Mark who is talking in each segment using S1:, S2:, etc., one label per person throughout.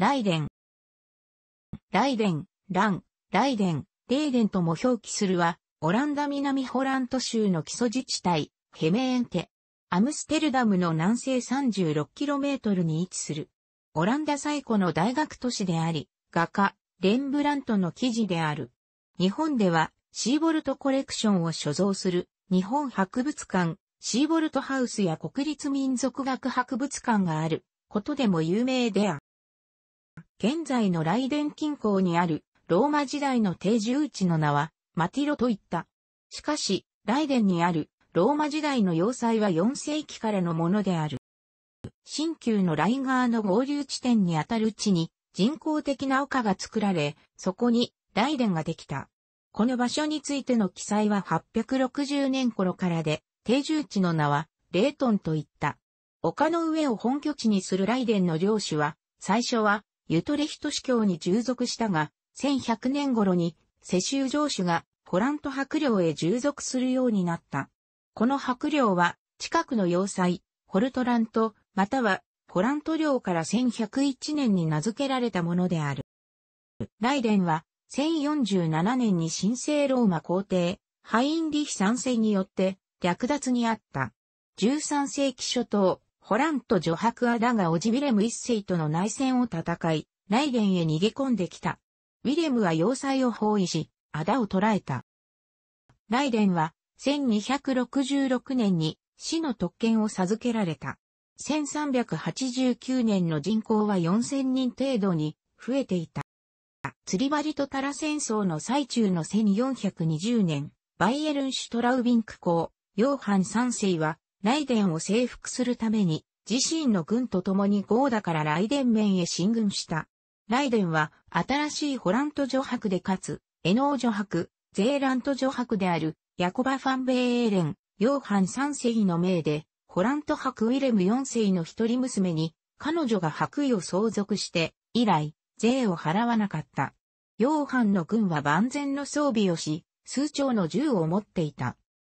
S1: 雷電。雷電、ラン、雷電、レーデンとも表記するは、オランダ南ホラント州の基礎自治体、ヘメエンテ。アムステルダムの南西 36km に位置する。オランダ最古の大学都市であり、画家、レンブラントの記事である。日本では、シーボルトコレクションを所蔵する、日本博物館、シーボルトハウスや国立民族学博物館がある、ことでも有名である。現在のライデン近郊にあるローマ時代の定住地の名はマティロといった。しかし、ライデンにあるローマ時代の要塞は4世紀からのものである。新旧のラインーの合流地点にあたる地に人工的な丘が作られ、そこにライデンができた。この場所についての記載は860年頃からで、定住地の名はレートンといった。丘の上を本拠地にするライデンの領主は、最初はユトレヒト司教に従属したが、1100年頃に世襲城主がコラント白領へ従属するようになった。この白領は近くの要塞、ホルトラント、またはコラント領から1101年に名付けられたものである。ライデンは1047年に神聖ローマ皇帝、ハインリヒ三世によって略奪にあった。13世紀初頭、ホランと女白アダがオジウィレム一世との内戦を戦い、ライデンへ逃げ込んできた。ウィレムは要塞を包囲し、アダを捕らえた。ライデンは、1266年に死の特権を授けられた。1389年の人口は4000人程度に増えていた。釣り針とタラ戦争の最中の1420年、バイエルンシュトラウビンク公、ヨーハン三世は雷電を征服するために、自身の軍と共にゴーダから雷電面へ進軍した。雷電は、新しいホラント女伯でかつ、エノー女伯、ゼーラント女伯である、ヤコバ・ファンベーエーレン、ヨーハン3世の命で、ホラント伯ウィレム4世の一人娘に、彼女が白衣を相続して、以来、税を払わなかった。ヨーハンの軍は万全の装備をし、数丁の銃を持っていた。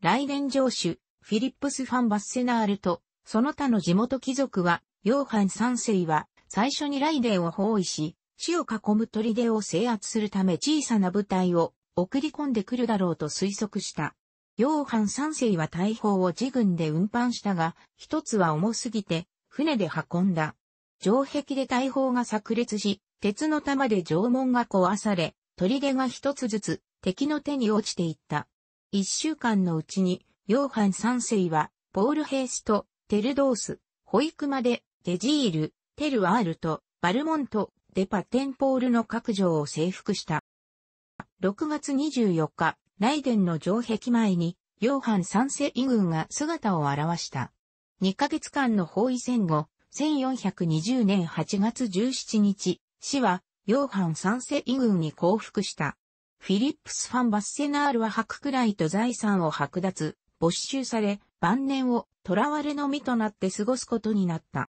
S1: 雷電城主、フィリップス・ファン・バッセナールと、その他の地元貴族は、ヨーハン三世は、最初にライデを包囲し、死を囲む砦を制圧するため小さな部隊を送り込んでくるだろうと推測した。ヨーハン三世は大砲を自軍で運搬したが、一つは重すぎて、船で運んだ。城壁で大砲が炸裂し、鉄の玉で城門が壊され、砦が一つずつ敵の手に落ちていった。一週間のうちにヨーハン三世は、ポール・ヘイスと、テルドース、ホイクマで、デジール、テル・アールと、バルモント、デパテンポールの各城を征服した。6月24日、ライデンの城壁前に、ヨーハン三世遺軍が姿を現した。2ヶ月間の包囲戦後、1420年8月17日、市は、ヨーハン三世遺軍に降伏した。フィリップス・ファン・バッセナールは白くらいと財産を剥奪、没収され、晩年を囚われの身となって過ごすことになった。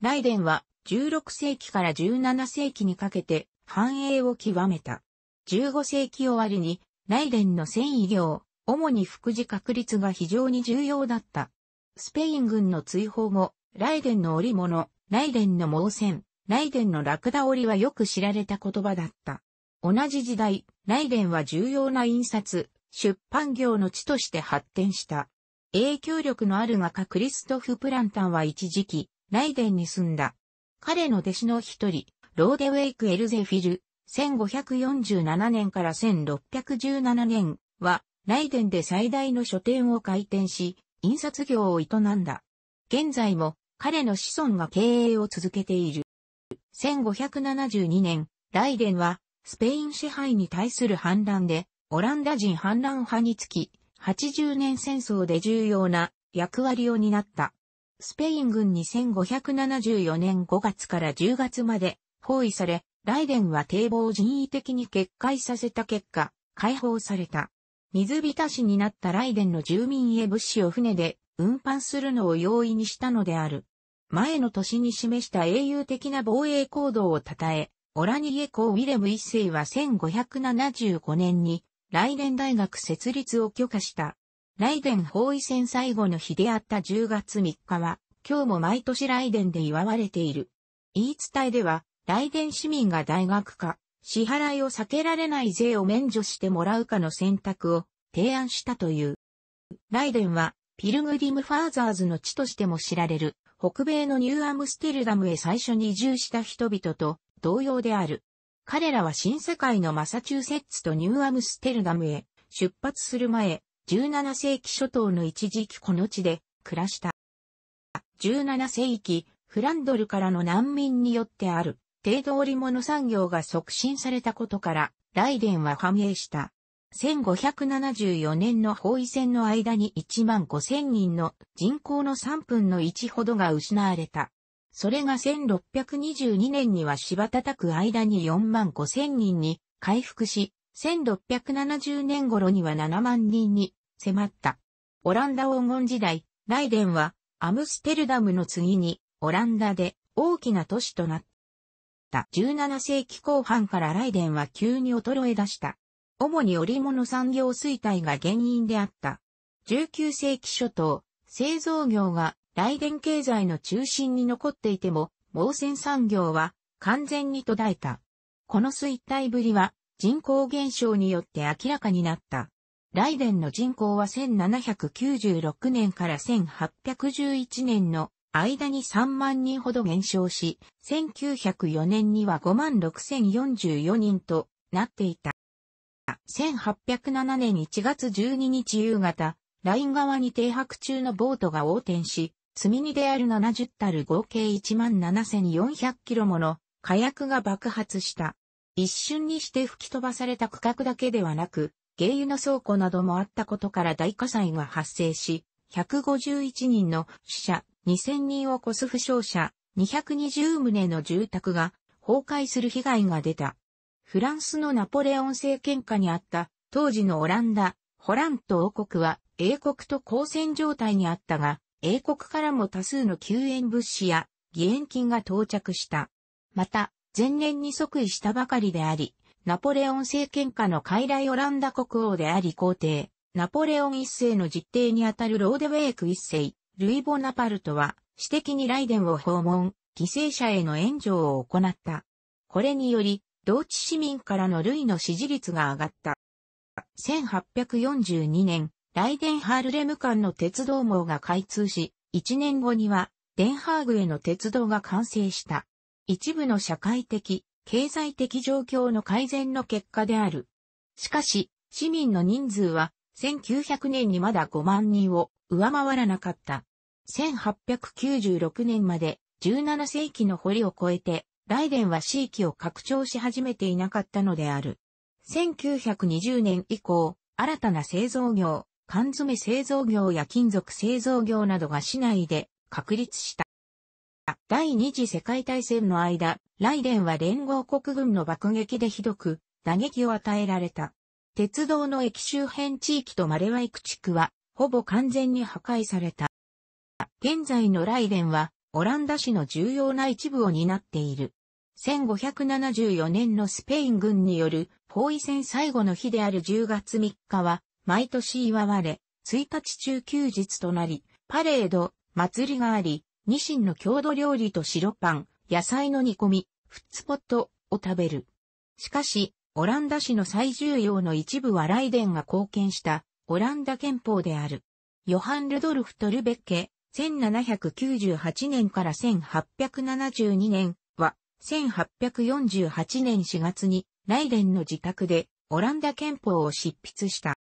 S1: ライデンは16世紀から17世紀にかけて繁栄を極めた。15世紀終わりにライデンの繊維業、主に副次確率が非常に重要だった。スペイン軍の追放後、ライデンの織物、ライデンの毛線、ライデンのラクダ織はよく知られた言葉だった。同じ時代、ライデンは重要な印刷、出版業の地として発展した。影響力のある画家クリストフ・プランタンは一時期、ライデンに住んだ。彼の弟子の一人、ローデウェイク・エルゼフィル、1547年から1617年は、ライデンで最大の書店を開店し、印刷業を営んだ。現在も彼の子孫が経営を続けている。1572年、ライデンはスペイン支配に対する反乱でオランダ人反乱派につき、80年戦争で重要な役割を担った。スペイン軍に1574年5月から10月まで包囲され、ライデンは堤防を人為的に決壊させた結果、解放された。水浸しになったライデンの住民へ物資を船で運搬するのを容易にしたのである。前の年に示した英雄的な防衛行動を称え、オラニエコ・ウィレム一世は1575年にライデン大学設立を許可した。ライデン包囲戦最後の日であった10月3日は、今日も毎年ライデンで祝われている。言い伝えでは、ライデン市民が大学か、支払いを避けられない税を免除してもらうかの選択を提案したという。ライデンは、ピルグリムファーザーズの地としても知られる、北米のニューアムステルダムへ最初に移住した人々と同様である。彼らは新世界のマサチューセッツとニューアムステルダムへ出発する前、17世紀初頭の一時期この地で暮らした。17世紀、フランドルからの難民によってある、程度織物産業が促進されたことから、ライデンは繁栄した。1574年の包囲戦の間に1万5000人の人口の3分の1ほどが失われた。それが1622年には柴叩く間に4万5千人に回復し、1670年頃には7万人に迫った。オランダ黄金時代、ライデンはアムステルダムの次にオランダで大きな都市となった。17世紀後半からライデンは急に衰え出した。主に織物産業衰退が原因であった。19世紀初頭、製造業が雷電経済の中心に残っていても、毛線産業は完全に途絶えた。この衰退ぶりは人口減少によって明らかになった。雷電の人口は1796年から1811年の間に3万人ほど減少し、1904年には56,044人となっていた。1807年1月12日夕方、ライン側に停泊中のボートが横転し、積み荷である70たる合計17,400キロもの火薬が爆発した。一瞬にして吹き飛ばされた区画だけではなく、原油の倉庫などもあったことから大火災が発生し、151人の死者、2000人を超す負傷者、220棟の住宅が崩壊する被害が出た。フランスのナポレオン政権下にあった当時のオランダ、ホラント王国は英国と交戦状態にあったが、英国からも多数の救援物資や義援金が到着した。また、前年に即位したばかりであり、ナポレオン政権下の傀儡オランダ国王であり皇帝、ナポレオン一世の実定にあたるローデウェイク一世、ルイ・ボナパルトは、私的にライデンを訪問、犠牲者への援助を行った。これにより、同地市民からのルイの支持率が上がった。1842年、ライデンハールレム間の鉄道網が開通し、1年後にはデンハーグへの鉄道が完成した。一部の社会的、経済的状況の改善の結果である。しかし、市民の人数は1900年にまだ5万人を上回らなかった。1896年まで17世紀の堀を越えて、ライデンは地域を拡張し始めていなかったのである。1920年以降、新たな製造業、缶詰製造業や金属製造業などが市内で確立した。第二次世界大戦の間、ライデンは連合国軍の爆撃でひどく打撃を与えられた。鉄道の駅周辺地域とマレワイク地区は、ほぼ完全に破壊された。現在のライデンは、オランダ市の重要な一部を担っている。1574年のスペイン軍による包囲戦最後の日である10月3日は、毎年祝われ、1日中休日となり、パレード、祭りがあり、ニシンの郷土料理と白パン、野菜の煮込み、フッツポットを食べる。しかし、オランダ市の最重要の一部はライデンが貢献したオランダ憲法である。ヨハン・ルドルフ・トルベッケ、1798年から1872年は、1848年4月にライデンの自宅でオランダ憲法を執筆した。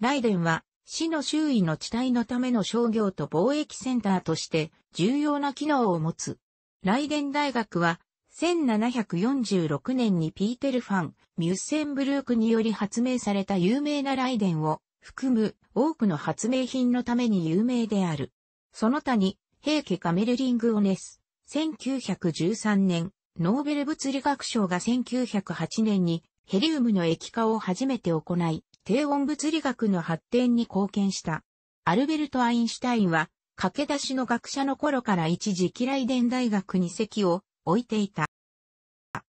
S1: 雷電は、市の周囲の地帯のための商業と貿易センターとして重要な機能を持つ。雷電大学は、1746年にピーテル・ファン、ミュッセンブルークにより発明された有名な雷電を含む多くの発明品のために有名である。その他に、平家カメルリング・オネス、1913年、ノーベル物理学賞が1908年にヘリウムの液化を初めて行い、低温物理学の発展に貢献した。アルベルト・アインシュタインは、駆け出しの学者の頃から一時キライデン大学に席を置いていた。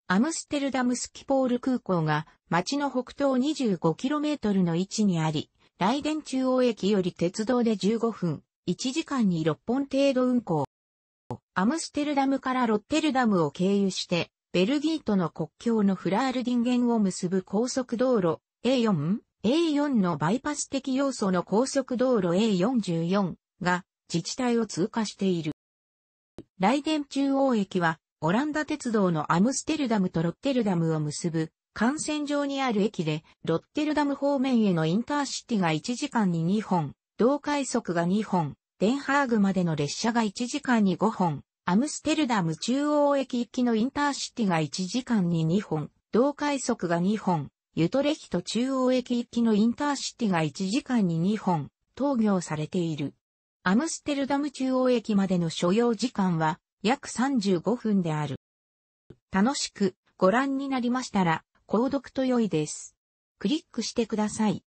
S1: アムステルダムスキポール空港が町の北東 25km の位置にあり、ライデン中央駅より鉄道で15分、1時間に6本程度運行。アムステルダムからロッテルダムを経由して、ベルギーとの国境のフラールディンゲンを結ぶ高速道路 A4 A4 のバイパス的要素の高速道路 A44 が自治体を通過している。ライデン中央駅はオランダ鉄道のアムステルダムとロッテルダムを結ぶ幹線上にある駅でロッテルダム方面へのインターシティが1時間に2本、同快速が2本、デンハーグまでの列車が1時間に5本、アムステルダム中央駅行きのインターシティが1時間に2本、同快速が2本、ユトレヒト中央駅行きのインターシティが1時間に2本、投業されている。アムステルダム中央駅までの所要時間は約35分である。楽しくご覧になりましたら、購読と良いです。クリックしてください。